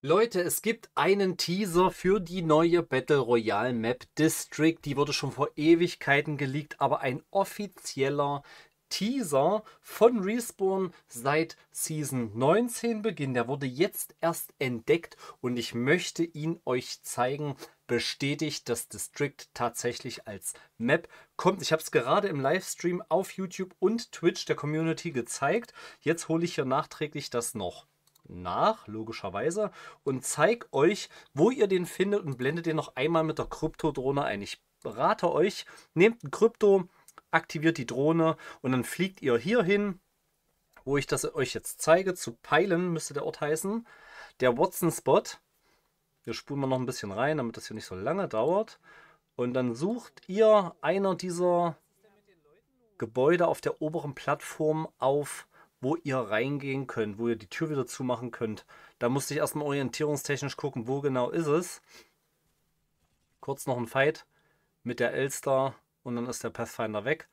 Leute, es gibt einen Teaser für die neue Battle Royale Map District. Die wurde schon vor Ewigkeiten geleakt, aber ein offizieller Teaser von Respawn seit Season 19 Beginn. Der wurde jetzt erst entdeckt und ich möchte ihn euch zeigen. Bestätigt, dass District tatsächlich als Map kommt. Ich habe es gerade im Livestream auf YouTube und Twitch der Community gezeigt. Jetzt hole ich hier nachträglich das noch nach, logischerweise, und zeige euch, wo ihr den findet und blendet den noch einmal mit der Krypto-Drohne ein. Ich rate euch, nehmt ein Krypto, aktiviert die Drohne und dann fliegt ihr hier hin, wo ich das euch jetzt zeige, zu Peilen müsste der Ort heißen, der Watson Spot. Wir spulen wir noch ein bisschen rein, damit das hier nicht so lange dauert. Und dann sucht ihr einer dieser Gebäude auf der oberen Plattform auf wo ihr reingehen könnt, wo ihr die Tür wieder zumachen könnt. Da musste ich erstmal orientierungstechnisch gucken, wo genau ist es. Kurz noch ein Fight mit der Elster und dann ist der Pathfinder weg.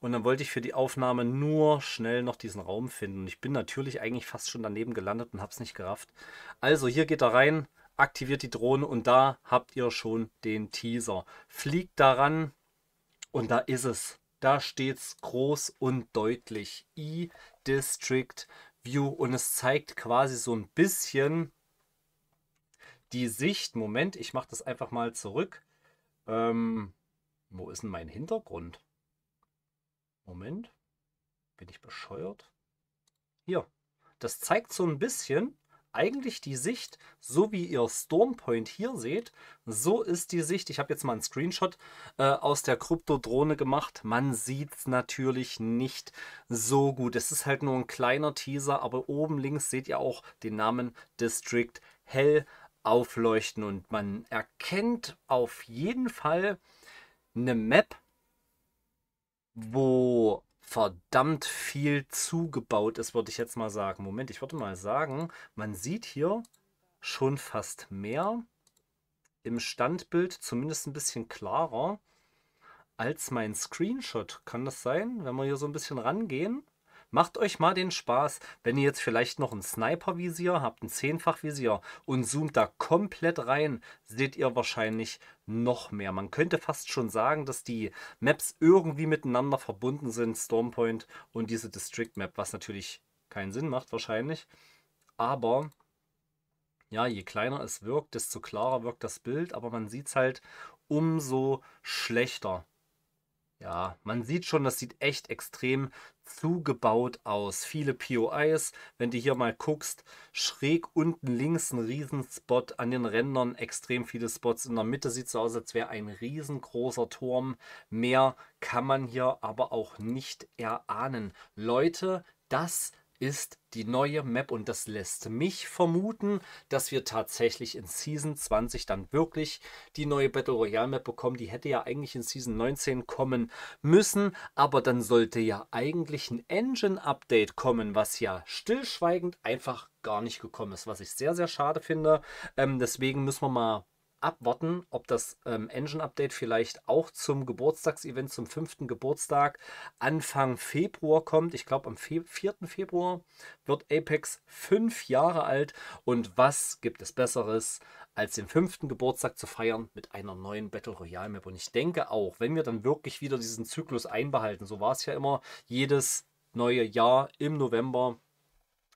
Und dann wollte ich für die Aufnahme nur schnell noch diesen Raum finden. Und ich bin natürlich eigentlich fast schon daneben gelandet und habe es nicht gerafft. Also hier geht er rein, aktiviert die Drohne und da habt ihr schon den Teaser. Fliegt daran und da ist es. Da steht es groß und deutlich. E-District View. Und es zeigt quasi so ein bisschen die Sicht. Moment, ich mache das einfach mal zurück. Ähm, wo ist denn mein Hintergrund? Moment. Bin ich bescheuert? Hier. Das zeigt so ein bisschen, eigentlich die Sicht, so wie ihr Stormpoint hier seht, so ist die Sicht, ich habe jetzt mal einen Screenshot äh, aus der Kryptodrohne gemacht, man sieht es natürlich nicht so gut. Es ist halt nur ein kleiner Teaser, aber oben links seht ihr auch den Namen District hell aufleuchten und man erkennt auf jeden Fall eine Map, wo verdammt viel zugebaut ist, würde ich jetzt mal sagen. Moment, ich würde mal sagen, man sieht hier schon fast mehr im Standbild, zumindest ein bisschen klarer als mein Screenshot. Kann das sein, wenn wir hier so ein bisschen rangehen? Macht euch mal den Spaß, wenn ihr jetzt vielleicht noch ein Sniper-Visier habt, ein Zehnfach-Visier und zoomt da komplett rein, seht ihr wahrscheinlich noch mehr. Man könnte fast schon sagen, dass die Maps irgendwie miteinander verbunden sind, Stormpoint und diese District Map, was natürlich keinen Sinn macht wahrscheinlich. Aber ja, je kleiner es wirkt, desto klarer wirkt das Bild, aber man sieht es halt umso schlechter. Ja, man sieht schon, das sieht echt extrem zugebaut aus. Viele POIs, wenn du hier mal guckst, schräg unten links ein Riesenspot an den Rändern, extrem viele Spots. In der Mitte sieht so aus, als wäre ein riesengroßer Turm. Mehr kann man hier aber auch nicht erahnen. Leute, das ist ist die neue Map und das lässt mich vermuten, dass wir tatsächlich in Season 20 dann wirklich die neue Battle Royale Map bekommen. Die hätte ja eigentlich in Season 19 kommen müssen, aber dann sollte ja eigentlich ein Engine Update kommen, was ja stillschweigend einfach gar nicht gekommen ist, was ich sehr, sehr schade finde. Ähm, deswegen müssen wir mal abwarten, ob das ähm, Engine-Update vielleicht auch zum Geburtstagsevent, zum fünften Geburtstag Anfang Februar kommt. Ich glaube, am 4. Februar wird Apex fünf Jahre alt. Und was gibt es Besseres, als den fünften Geburtstag zu feiern mit einer neuen Battle Royale Map? Und ich denke auch, wenn wir dann wirklich wieder diesen Zyklus einbehalten, so war es ja immer, jedes neue Jahr im November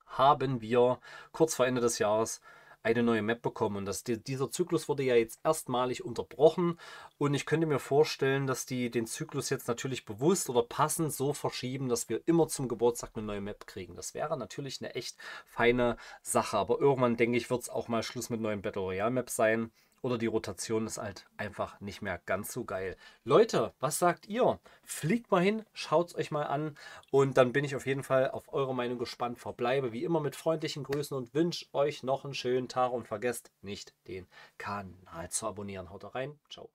haben wir kurz vor Ende des Jahres eine neue Map bekommen. Und das, dieser Zyklus wurde ja jetzt erstmalig unterbrochen. Und ich könnte mir vorstellen, dass die den Zyklus jetzt natürlich bewusst oder passend so verschieben, dass wir immer zum Geburtstag eine neue Map kriegen. Das wäre natürlich eine echt feine Sache. Aber irgendwann, denke ich, wird es auch mal Schluss mit neuen Battle Royale Maps sein oder die Rotation ist halt einfach nicht mehr ganz so geil. Leute, was sagt ihr? Fliegt mal hin, schaut es euch mal an und dann bin ich auf jeden Fall auf eure Meinung gespannt. Verbleibe wie immer mit freundlichen Grüßen und wünsche euch noch einen schönen Tag und vergesst nicht den Kanal zu abonnieren. Haut rein, ciao.